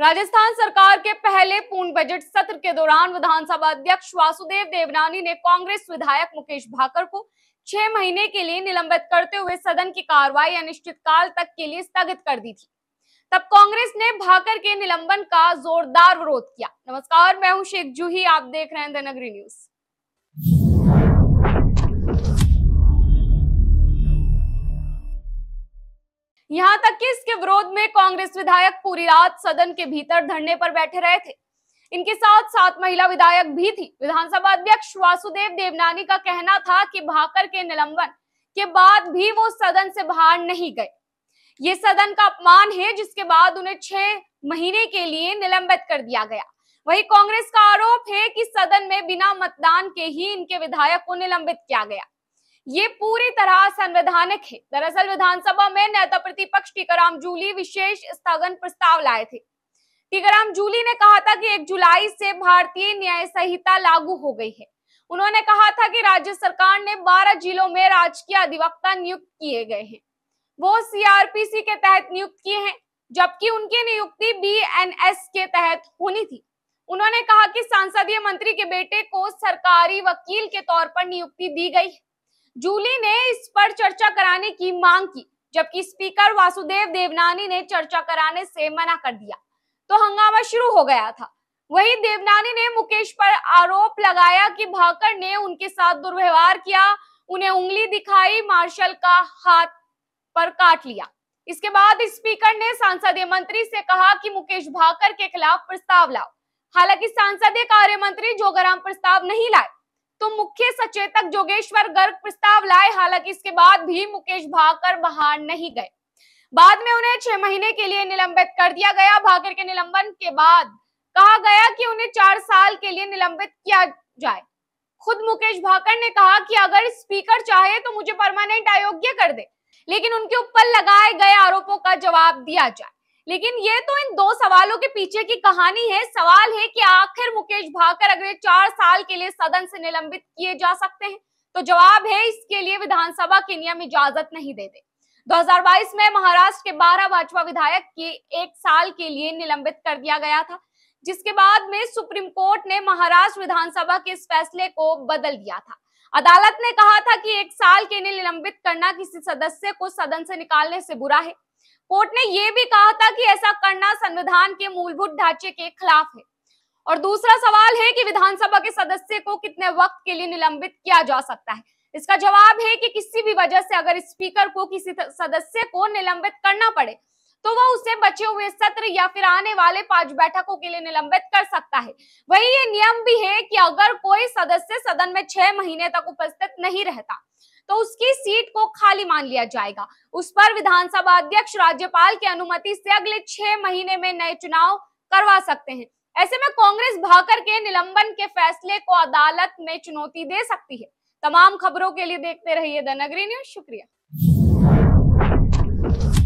राजस्थान सरकार के पहले पूर्ण बजट सत्र के दौरान विधानसभा अध्यक्ष वासुदेव देवनानी ने कांग्रेस विधायक मुकेश भाकर को छह महीने के लिए निलंबित करते हुए सदन की कार्रवाई अनिश्चितकाल तक के लिए स्थगित कर दी थी तब कांग्रेस ने भाकर के निलंबन का जोरदार विरोध किया नमस्कार मैं हूं शेख जूही आप देख रहे हैं द नगरी न्यूज यहाँ तक कि इसके विरोध में कांग्रेस विधायक पूरी रात सदन के भीतर धरने पर बैठे रहे थे इनके साथ सात महिला विधायक भी थी विधानसभा अध्यक्ष वासुदेव देवनानी का कहना था कि भाकर के निलंबन के बाद भी वो सदन से बाहर नहीं गए ये सदन का अपमान है जिसके बाद उन्हें छह महीने के लिए निलंबित कर दिया गया वही कांग्रेस का आरोप है कि सदन में बिना मतदान के ही इनके विधायक को निलंबित किया गया ये पूरी तरह संवैधानिक है दरअसल विधानसभा में नेता प्रतिपक्ष टीकाराम जूली विशेष स्थगन प्रस्ताव लाए थे टीकाराम जूली ने कहा था कि 1 जुलाई से भारतीय न्याय संहिता लागू हो गई है उन्होंने कहा था कि राज्य सरकार ने 12 जिलों में राजकीय अधिवक्ता नियुक्त किए गए हैं वो सीआरपीसी के तहत नियुक्त किए हैं जबकि उनकी नियुक्ति बीएनएस के तहत होनी थी उन्होंने कहा कि संसदीय मंत्री के बेटे को सरकारी वकील के तौर पर नियुक्ति दी गई है जूली ने इस पर चर्चा कराने की मांग की जबकि स्पीकर वासुदेव देवनानी ने चर्चा कराने से मना कर दिया तो हंगामा शुरू हो गया था वही देवनानी ने मुकेश पर आरोप लगाया कि भाकर ने उनके साथ दुर्व्यवहार किया उन्हें उंगली दिखाई मार्शल का हाथ पर काट लिया इसके बाद स्पीकर ने सांसदीय मंत्री से कहा कि मुकेश भाकर के खिलाफ प्रस्ताव लाओ हालांकि संसदीय कार्य मंत्री जोगाराम प्रस्ताव नहीं लाए तो मुख्य सचेतक जोगेश्वर गर्ग प्रस्ताव लाए हालांकि इसके बाद भी मुकेश भाकर बाहर नहीं गए बाद में उन्हें छह महीने के लिए निलंबित कर दिया गया भाकर के निलंबन के बाद कहा गया कि उन्हें चार साल के लिए निलंबित किया जाए खुद मुकेश भाकर ने कहा कि अगर स्पीकर चाहे तो मुझे परमानेंट अयोग्य कर दे लेकिन उनके ऊपर लगाए गए आरोपों का जवाब दिया जाए लेकिन ये तो इन दो सवालों के पीछे की कहानी है सवाल है कि आखिर मुकेश भाकर अगले चार साल के लिए सदन से निलंबित किए जा सकते हैं तो जवाब है इसके लिए विधानसभा के नियम इजाजत नहीं देते 2022 में महाराष्ट्र के 12 भाजपा विधायक के एक साल के लिए निलंबित कर दिया गया था जिसके बाद में सुप्रीम कोर्ट ने महाराष्ट्र विधानसभा के इस फैसले को बदल दिया था अदालत ने कहा था कि एक साल के लिए निलंबित करना किसी सदस्य को सदन से निकालने से बुरा है कोर्ट ने यह भी कहा था कि ऐसा करना संविधान के मूलभूत ढांचे के खिलाफ है और दूसरा सवाल है कि विधानसभा के सदस्य को कितने वक्त के लिए निलंबित किया जा सकता है इसका जवाब है कि किसी भी वजह से अगर स्पीकर को किसी सदस्य को निलंबित करना पड़े तो वह उसे बचे हुए सत्र या फिर आने वाले पांच बैठकों के लिए निलंबित कर सकता है वही ये नियम भी है कि अगर कोई सदस्य सदन में छह महीने तक उपस्थित नहीं रहता तो उसकी सीट को खाली मान लिया जाएगा उस पर विधानसभा अध्यक्ष राज्यपाल की अनुमति से अगले छह महीने में नए चुनाव करवा सकते हैं ऐसे में कांग्रेस भाकर के निलंबन के फैसले को अदालत में चुनौती दे सकती है तमाम खबरों के लिए देखते रहिए द नगरी न्यूज शुक्रिया